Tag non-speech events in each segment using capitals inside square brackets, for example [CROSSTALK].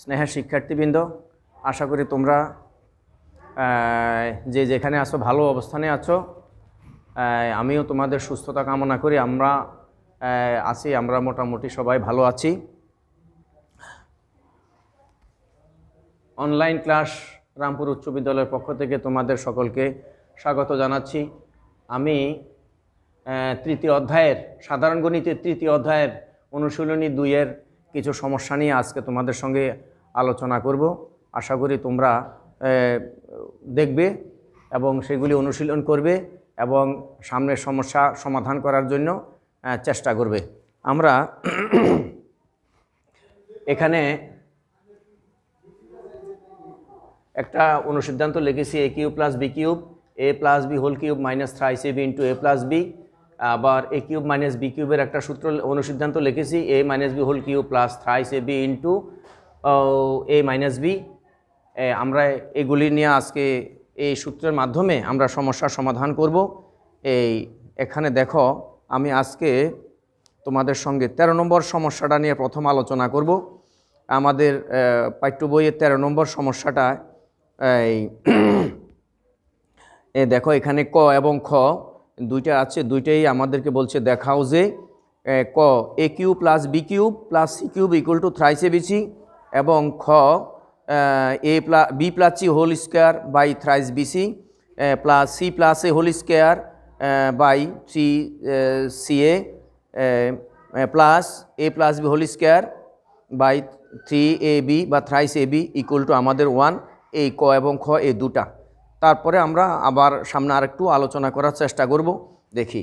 স্নেহের শিক্ষার্থীবৃন্দ আশা করি তোমরা যে যেখানে আছো ভালো অবস্থানে আছো আমিও তোমাদের সুস্থতা কামনা করি আমরা আছি আমরা মোটামুটি সবাই ভালো আছি অনলাইন ক্লাস রামপুর উচ্চ বিদ্যালয়ের পক্ষ থেকে তোমাদের সকলকে স্বাগত জানাচ্ছি আমি তৃতীয় অধ্যায়ের সাধারণ গণিতের তৃতীয় অধ্যায়ের অনুশীলনী দুইয়ের কিছু সমস্যা নিয়ে আজকে তোমাদের সঙ্গে আলোচনা করব আশা করি তোমরা দেখবে এবং সেগুলি অনুশীলন করবে এবং সামনের সমস্যা সমাধান করার জন্য চেষ্টা করবে আমরা এখানে একটা অনুসিদ্ধান্ত লিখেছি A cube plus B cube A plus B whole cube minus thrice B into A plus B আবার এ কিউব মাইনাস বি কিউবের একটা সূত্র অনুসিদ্ধান্ত লিখেছি oh, A minus B whole cube plus thrice A B into A minus B আমরা এগুলি নিয়ে আজকে এই সূত্রের মাধ্যমে আমরা সমস্যার সমাধান করব এই এখানে দেখো আমি আজকে তোমাদের সঙ্গে ১৩ নম্বর সমস্যাটা নিয়ে প্রথম আলোচনা করব আমাদের পাঠ্য বইয়ের ১৩ নম্বর সমস্যাটা এই [CLEARS THROAT] দেখো এখানে ক এবং খ দুইটা আছে দুইটাই আমাদেরকে বলছে দেখাও যে ক A cube plus B cube plus C cube equal to thrice A BC এবং খ A plus B plus C whole square by thrice BC plus C plus A whole square by three C A plus A plus B whole square by three A B বা thrice A B equal to আমাদের one এই ক এবং খ এ দুটা তারপরে আমরা আবার সামনে আরেকটু আলোচনা করার চেষ্টা করব দেখি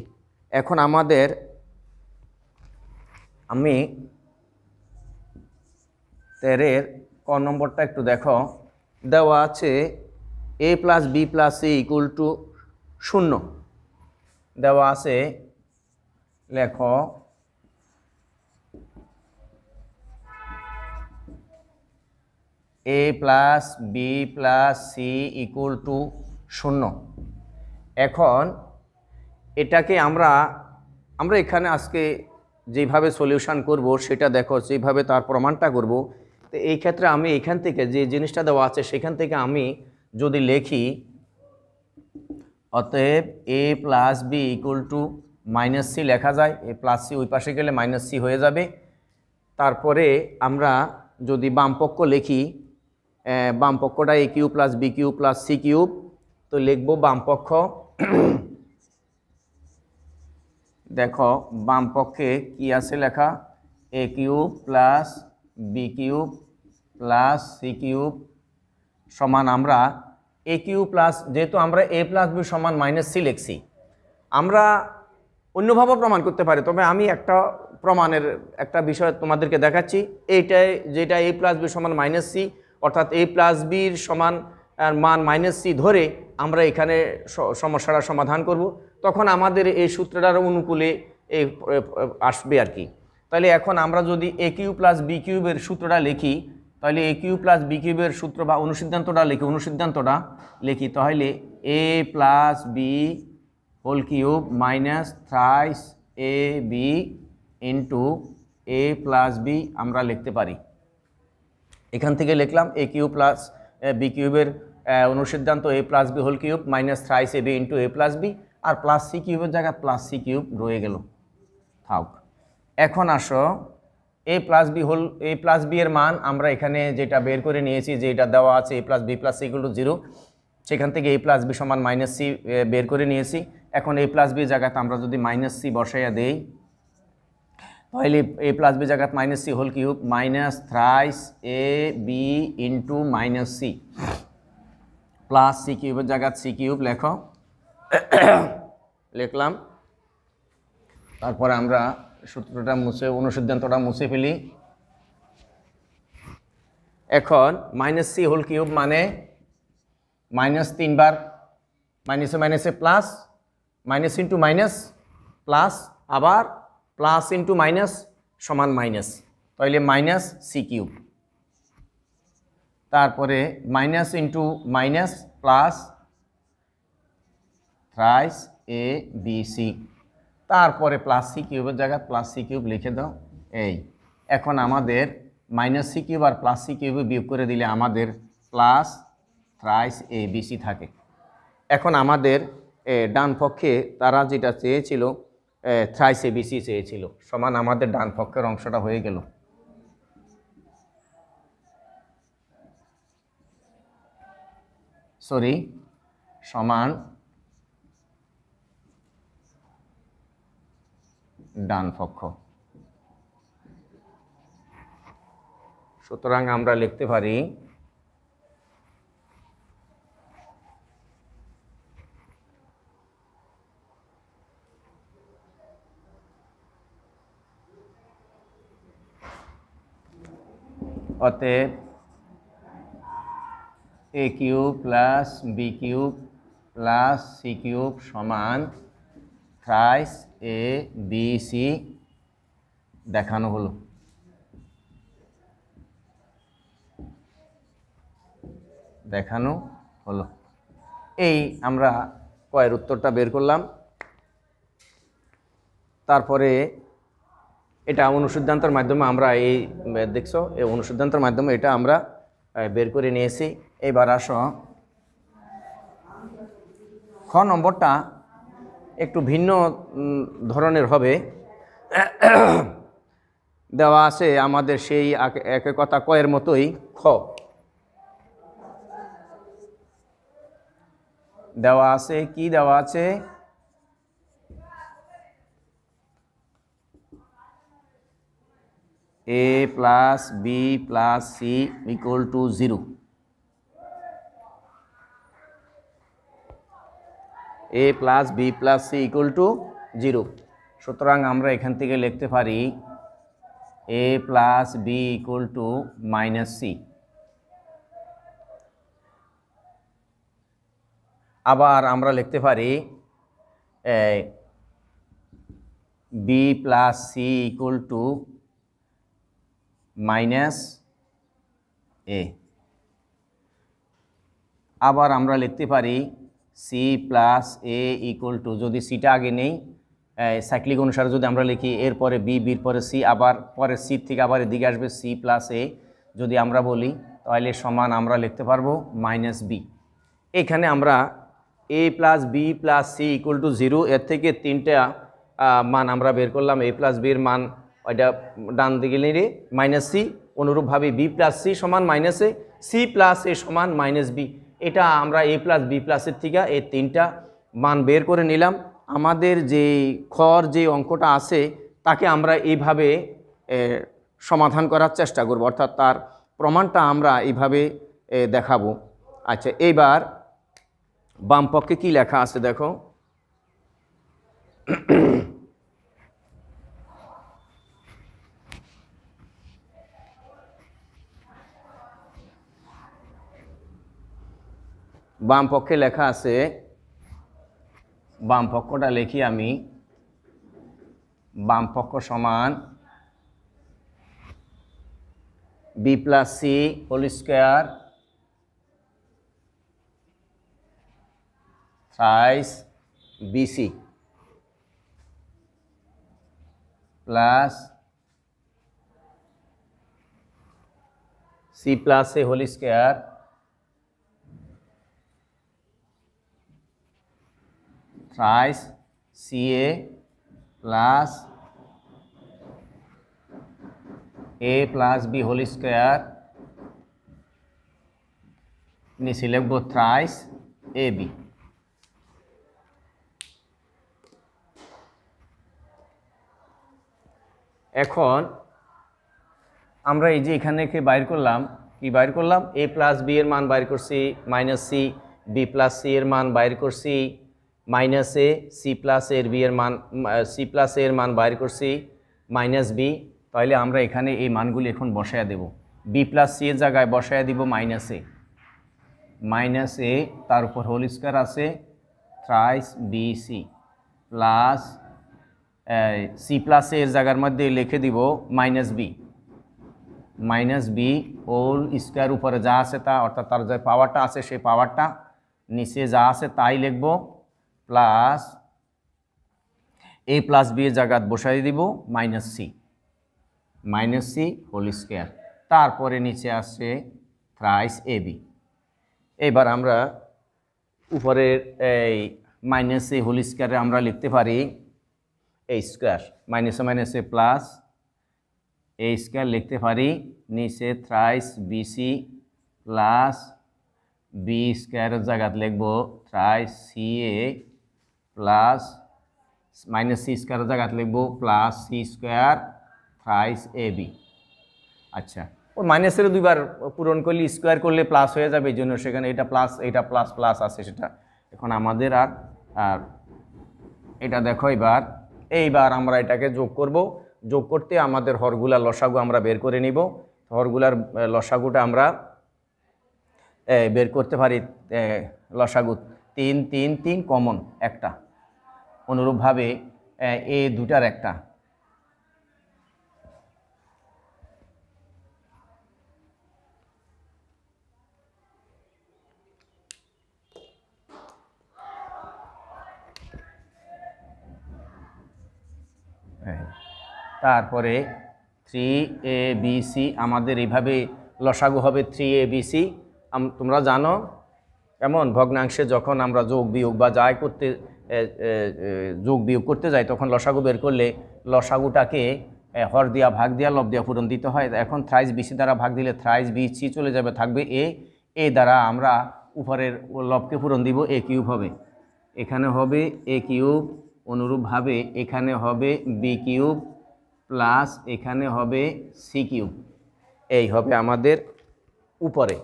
এখন আমাদের আমি তেরের ক নম্বরটা একটু দেখো দেওয়া আছে A plus B plus C equal to শূন্য দেওয়া আছে লেখো A plus B plus C equal to শূন্য এখন এটাকে আমরা আমরা এখানে আজকে যেভাবে সলিউশন করব সেটা দেখো যেভাবে তার প্রমাণটা করব তো এই ক্ষেত্রে আমি এখান থেকে যে জিনিসটা দেওয়া আছে সেখান থেকে আমি যদি লেখি অতএব A plus B equal to minus C লেখা যায় এ প্লাস সি ওই পাশে গেলে মাইনাস সি হয়ে যাবে তারপরে আমরা যদি বামপক্ষ লিখি বাম পক্ষটা A cube plus B cube plus C cube তো লিখবো বামপক্ষ দেখো বামপক্ষে কি আছে লেখা A cube plus B cube plus C cube সমান আমরা এ কিউ প্লাস যেহেতু আমরা এ প্লাস বি সমান মাইনাস সি লিখছি আমরা অন্যভাবে প্রমাণ করতে পারি তবে আমি একটা প্রমাণের একটা বিষয় তোমাদেরকে দেখাচ্ছি এইটাই যেটা এ প্লাস বি সমান মাইনাস সি অর্থাৎ এ প্লাস বির সমান মান মাইনাস সি ধরে আমরা এখানে সমস্যাটা সমাধান করব তখন আমাদের এই সূত্রটার অনুকূলে এই আসবে আর কি তাহলে এখন আমরা যদি এ কিউ প্লাস বি কিউবের সূত্রটা লিখি তাহলে এ কিউ প্লাস বি কিউবের সূত্র বা অনুসিদ্ধান্তটা লিখি অনুসিদ্ধান্তটা লিখি তাহলে A plus B whole cube minus thrice A B into A plus B আমরা লিখতে পারি এখান থেকে লিখলাম এ কিউ প্লাস বি কিউবের অনুসিদ্ধান্ত A plus B whole cube minus thrice A B into A plus B আর প্লাস সি কিউবের জায়গায় প্লাস সি কিউব রয়ে গেল থাক এখন আসো A plus B whole A plus B এর মান আমরা এখানে যেটা বের করে নিয়েছি যে এটা দেওয়া আছে A plus B plus C equal to zero সেখান থেকে এ প্লাস বি সমান মাইনাস সি বের করে নিয়েছি এখন এ প্লাস বি জায়গাতে আমরা যদি মাইনাস সি বসাইয়া দেই पहले ए বি बी जगत C C whole cube minus thrice A B into minus C plus C কিউবের জায়গা সি কিউব লেখ লিখলাম তারপরে আমরা সূত্রটা মুছে অনুসিদ্ধান্তটা মুছে ফেলি এখন মাইনাস সি হোল কিউব মানে মাইনাস তিনবার মাইনাসে মাইনাসে plus minus into minus plus আবার প্লাস ইন্টু মাইনাস সমান মাইনাস তাহলে মাইনাস সি কিউব তারপরে minus into minus plus thrice A B C তারপরে প্লাস সি কিউবের জায়গায় প্লাস সি কিউব লিখে দাও এই এখন আমাদের মাইনাস সি কিউব আর প্লাস সি কিউবে বিয়োগ করে দিলে আমাদের plus thrice A B C থাকে এখন আমাদের ডান পক্ষে তারা যেটা চেয়েছিল থ্রাইস এবিসি চেয়েছিল সমান আমাদের ডান পক্ষের অংশটা হয়ে গেল সরি সমান ডান পক্ষ সুতরাং আমরা লিখতে পারি অতএব A cube plus B cube plus C cube সমান ফ্রাইস এ বি সি দেখানো হলো দেখানো হলো এই আমরা কয়ের উত্তরটা বের করলাম তারপরে এটা অনুসিদ্ধান্তর মাধ্যমে আমরা এই দেখছো এই অনুসিদ্ধান্তর মাধ্যমে এটা আমরা বের করে নিয়েছি এবার আস খ নম্বরটা একটু ভিন্ন ধরনের হবে দেওয়া আছে আমাদের সেই একে কথা কয়ের মতোই খ দেওয়া আছে কি দেওয়া আছে A plus B plus C equal to zero A plus B plus C equal to zero সুতরাং আমরা এখান থেকে লিখতে পারি A plus B equal to minus C আবার আমরা লিখতে পারি B plus C equal to minus A আবার আমরা লিখতে পারি C plus A equal to যদি সিটা আগে নেই সাইক্লিক অনুসারে যদি আমরা লিখি এরপরে বি বির পরে সি আবার পরে সি থেকে আবার এদিকে আসবে সি প্লাস এ যদি আমরা বলি তাহলে সমান আমরা লিখতে পারবো মাইনাস বি এখানে আমরা A plus B plus C equal to zero এর থেকে তিনটা মান আমরা বের করলাম এ প্লাস বির মান ওইটা ডান দিকে নিয়ে মাইনাস সি অনুরূপভাবে বি প্লাস সি সমান minus A C plus A সমান মাইনাস বি এটা আমরা এ প্লাস বি প্লাসের থেকে এই তিনটা মান বের করে নিলাম আমাদের যে খর যে অঙ্কটা আছে তাকে আমরা এইভাবে সমাধান করার চেষ্টা করব অর্থাৎ তার প্রমাণটা আমরা এইভাবে দেখাবো আচ্ছা এইবার বামপক্ষে কি কী লেখা আছে দেখো বাম পক্ষে লেখা আছে বাম পক্ষটা লিখি আমি বাম পক্ষ সমান B plus C whole square সাইজ BC plus C plus A whole square thrice CA plus A plus B whole square and select both thrice AB. এখন আমরা এই যে এখানে কে বাইর করলাম কি বাইর করলাম এ প্লাস বি এর মান বাইর করছি minus C B plus C এর মান বাইর করছি মাইনাস এ সি প্লাস এর বি এর মান সি প্লাস এর মান বাইর করছি মাইনাস বি তাহলে আমরা এখানে এই মানগুলি এখন বসাইয়া দেব বি প্লাস সি এর জায়গায় বসাইয়া দিব মাইনাস এ মাইনাস এ তার উপর হোল স্কোয়ার আছে thrice B C plus C plus এর জায়গার মধ্যে লিখে দিব minus B minus B whole square উপরে যা আছে তা অর্থাৎ তার যে পাওয়ারটা আছে সেই পাওয়ারটা নিচে যা আছে তাই লিখবো প্লাস এ প্লাস বি এর জায়গাত বসাই দিব minus C minus C whole square তারপরে নিচে আসছে থ্রাইস এ বি এবার আমরা উপরের এই মাইনাস সি হোল স্কোয়ারে আমরা লিখতে পারি A square minus minus A plus A square লিখতে পারি নিচে থ্রাইস বিসি প্লাস বি স্কোয়ারের জায়গাত লিখব thrice C A plus minus C স্কোয়ারের জায়গাতে লিখব plus C square thrice A B আচ্ছা ও মাইনাসের দুইবার পূরণ করলে স্কোয়ার করলে প্লাস হয়ে যাবে এই জন্য সেখানে এটা প্লাস এটা প্লাস প্লাস আছে সেটা এখন আমাদের আর আর এটা দেখো এবার এইবার আমরা এটাকে যোগ করব যোগ করতে আমাদের হরগুলা লসাগু আমরা বের করে নিব হরগুলার লসাগুটা আমরা বের করতে পারি লসাগু তিন তিন তিন কমন একটা অনুরূপভাবে এ দুটার একটা তারপরে থ্রি এ বি সি আমাদের এইভাবে লসাগু হবে থ্রি এ বি সি তোমরা জানো এমন ভগ্নাংশে যখন আমরা যোগ বিয়োগ বা যাই করতে যোগ বিয়োগ করতে যায় তখন লসাগু বের করলে লসাগুটাকে হর দিয়া ভাগ দিয়া লব দিয়া পূরণ দিতে হয় এখন থ্রাইস বিসি দ্বারা ভাগ দিলে থ্রাইস বি সি চলে যাবে থাকবে এ এ দ্বারা আমরা উপরের লবকে পূরণ দিব এ কিউব হবে এখানে হবে এ কিউব অনুরূপভাবে এখানে হবে বি কিউব প্লাস এখানে হবে সি কিউব এই হবে আমাদের উপরে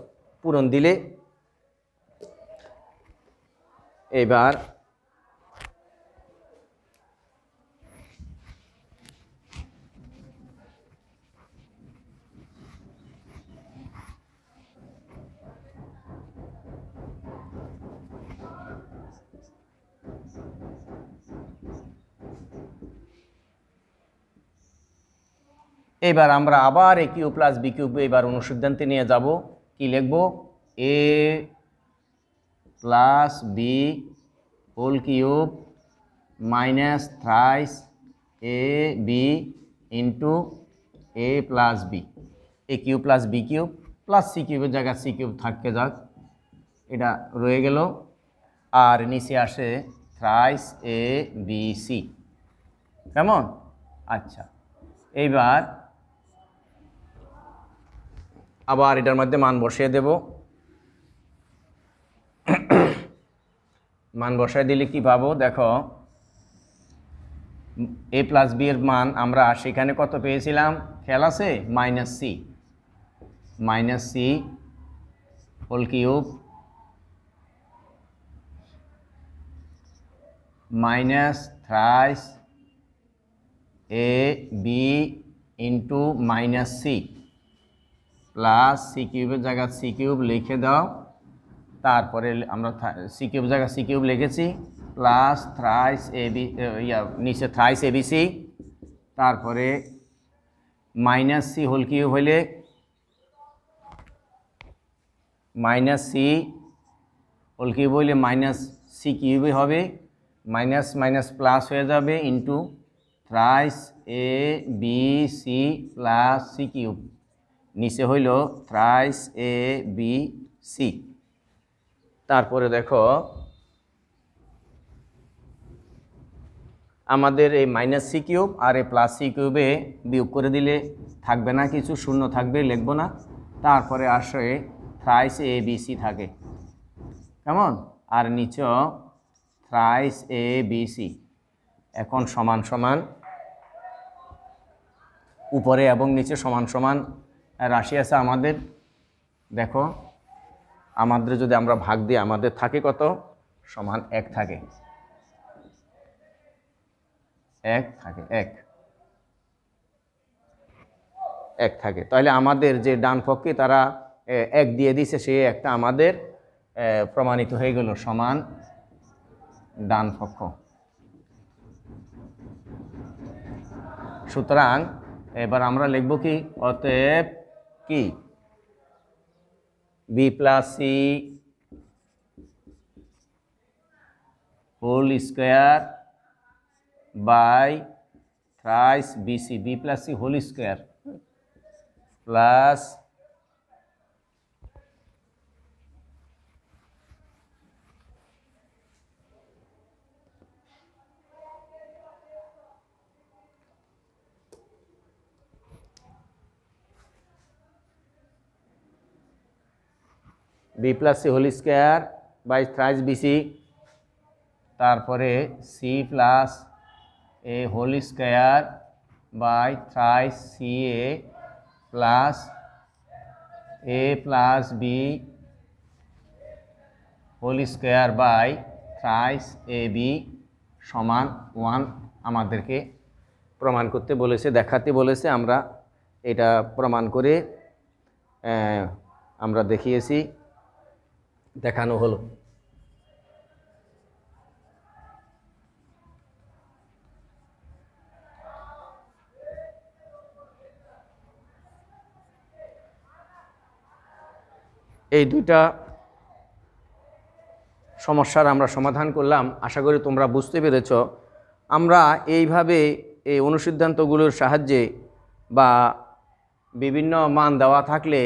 পূরণ দিলে এবার এবার আমরা আবার A cube plus B cube এবার অনুসিদ্ধান্তে নিয়ে যাব কি লিখব A plus B whole cube minus thrice A B into A plus B A cube plus B cube plus C কিউবের জায়গায় সি কিউব থাকতে যাক এটা রয়ে গেল আর নিচে আসে থ্রাইস এ বি সি কেমন আচ্ছা এইবার আবার এটার মধ্যে মান বসিয়ে দেব মান বসায় দিলে কি পাবো দেখো এ প্লাস বি এর মান আমরা সেখানে কত পেয়েছিলাম খেয়াল আছে minus C minus C whole cube minus thrice A B into minus C plus C কিউবের জায়গা সি কিউব লিখে দাও তারপরে আমরা সি কিউব জায়গা সি কিউব লিখেছি প্লাস থ্রাইস এবি ইয়া নিচে থ্রাইস এবিসি তারপরে মাইনাস সি হোল কিউব হইলে মাইনাস সি হোল কিউব হইলে মাইনাস সি কিউবই হবে মাইনাস মাইনাস প্লাস হয়ে যাবে into thrice A B C plus C cube নিচে হইল থ্রাইস এ বি সি তারপরে দেখো আমাদের এই মাইনাস সি কিউব আর এই প্লাস সি কিউবে বিয়োগ করে দিলে থাকবে না কিছু শূন্য থাকবে লিখবো না তারপরে আসে থ্রাইস এ বি সি থাকে কেমন আর নিচ থ্রাইস এ বি সি এখন সমান সমান উপরে এবং নিচে সমান সমান রাশি আছে আমাদের দেখো আমাদের যদি আমরা ভাগ দিই আমাদের থাকে কত সমান এক থাকে এক থাকে এক এক থাকে তাহলে আমাদের যে ডান পক্ষে তারা এক দিয়ে দিছে সে একটা আমাদের প্রমাণিত হয়ে গেল সমান ডান পক্ষ সুতরাং এবার আমরা লিখব কি অতএব कि B plus C whole square by thrice B C B plus C whole square plus B plus C whole square by thrice BC তারপরে C plus A whole square by thrice C A plus A plus B whole square by thrice A B সমান one আমাদেরকে প্রমাণ করতে বলেছে দেখাতে বলেছে আমরা এটা প্রমাণ করে আমরা দেখিয়েছি দেখানো হলো এই দুইটা সমস্যার আমরা সমাধান করলাম আশা করি তোমরা বুঝতে পেরেছ আমরা এইভাবে এই অনুসিদ্ধান্তগুলোর সাহায্যে বা বিভিন্ন মান দেওয়া থাকলে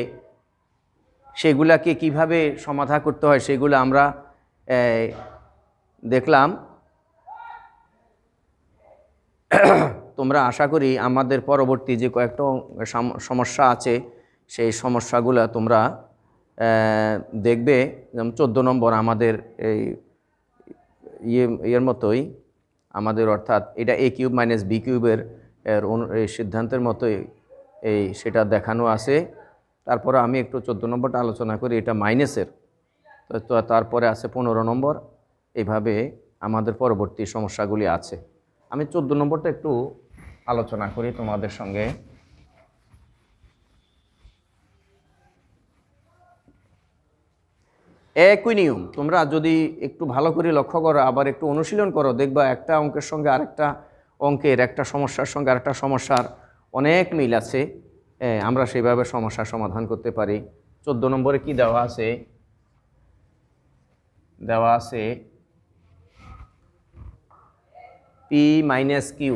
সেগুলাকে কিভাবে সমাধা করতে হয় সেগুলো আমরা দেখলাম তোমরা আশা করি আমাদের পরবর্তী যে কয়েকটা সমস্যা আছে সেই সমস্যাগুলো তোমরা দেখবে যেমন চোদ্দো নম্বর আমাদের এই ইয়ে ইয়ের মতোই আমাদের অর্থাৎ এটা এ কিউব মাইনাস বি কিউবের এর সিদ্ধান্তের মতোই এই সেটা দেখানো আছে তারপরে আমি একটু চোদ্দো নম্বরটা আলোচনা করি এটা মাইনাসের তো তারপরে আছে পনেরো নম্বর এইভাবে আমাদের পরবর্তী সমস্যাগুলি আছে আমি চোদ্দো নম্বরটা একটু আলোচনা করি তোমাদের সঙ্গে একই নিয়ম তোমরা যদি একটু ভালো করে লক্ষ্য করো আবার একটু অনুশীলন করো দেখবা একটা অঙ্কের সঙ্গে আরেকটা অঙ্কের একটা সমস্যার সঙ্গে আরেকটা সমস্যার অনেক মিল আছে আমরা সেভাবে সমস্যার সমাধান করতে পারি চোদ্দো নম্বরে কি দেওয়া আছে দেওয়া আছে P minus Q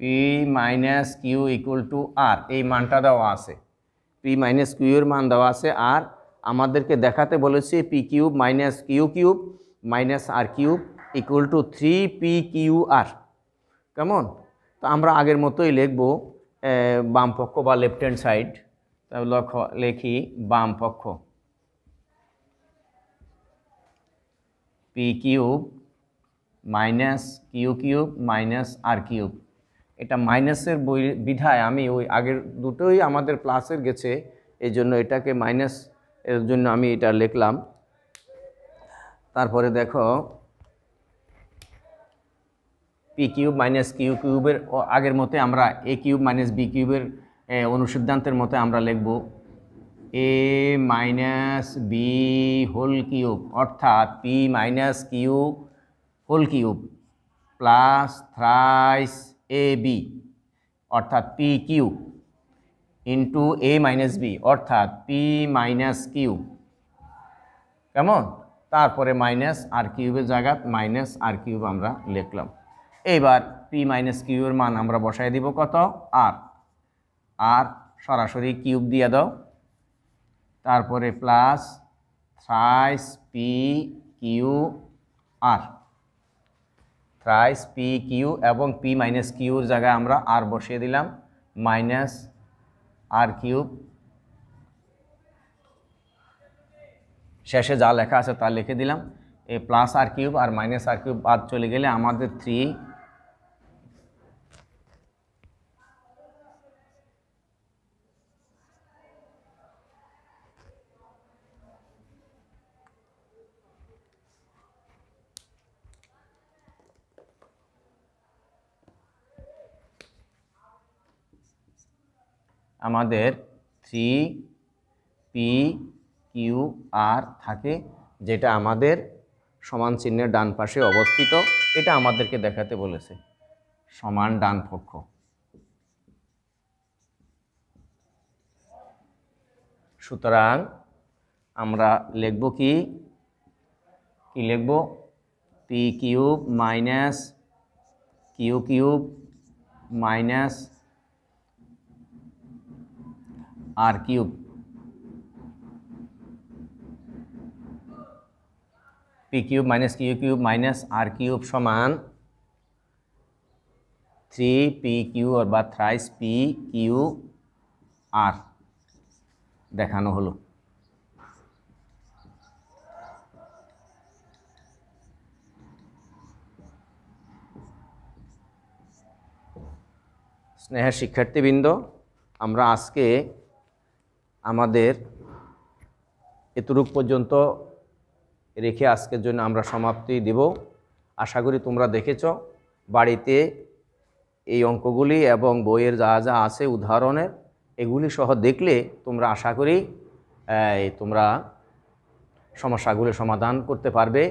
P minus Q equal to R এই মানটা দেওয়া আছে পি মাইনাস কিউর মান দেওয়া আছে আর আমাদেরকে দেখাতে বলেছে P cube minus Q cube minus R cube equal to three P Q R কেমন তো আমরা আগের মতোই লিখব বাম পক্ষ বা লেফট হ্যান্ড সাইড লক্ষ লেখি বাম পক্ষ P cube minus Q cube minus R cube এটা মাইনাসের বিধায় আমি ওই আগের দুটোই আমাদের প্লাসের গেছে এই জন্য এটাকে মাইনাস এর জন্য আমি এটা লিখলাম তারপরে দেখো পি কিউব মাইনাস কিউ কিউবের আগের মতে আমরা এ কিউব মাইনাস বি কিউবের অনুসিদ্ধান্তের মতে আমরা লিখব A minus B whole cube অর্থাৎ P minus Q whole cube plus thrice A B অর্থাৎ P Q into A minus B অর্থাৎ পি মাইনাস কিউ কেমন তারপরে মাইনাস আর কিউবের জায়গা মাইনাস আর কিউব আমরা লিখলাম এইবার পি মাইনাস কিউর মান আমরা বসাই দিব কত আর আর সরাসরি কিউব দিয়ে দাও তারপরে plus thrice P Q R thrice P Q এবং পি মাইনাস কিউর জায়গায় আমরা আর বসিয়ে দিলাম মাইনাস আর কিউব শেষে যা লেখা আছে তা লিখে দিলাম এই প্লাস আর কিউব আর মাইনাস আর কিউব বাদ চলে গেলে আমাদের থ্রি আমাদের থ্রি পি কিউ আর থাকে যেটা আমাদের সমান চিহ্নের ডান পাশে অবস্থিত এটা আমাদেরকে দেখাতে বলেছে সমান ডান পক্ষ সুতরাং আমরা লিখব কি কি লিখব P cube minus Q cube minus R cube P cube minus Q cube minus R cube সমান থ্রি পি কিউ বা থ্রাইস পি কিউ আর দেখানো হলো স্নেহের শিক্ষার্থীবৃন্দ আমরা আজকে আমাদের এতটুক পর্যন্ত রেখে আজকের জন্য আমরা সমাপ্তি দিব আশা করি তোমরা দেখেছ বাড়িতে এই অঙ্কগুলি এবং বইয়ের যা যা আছে উদাহরণের এগুলি সহ দেখলে তোমরা আশা করি তোমরা সমস্যাগুলি সমাধান করতে পারবে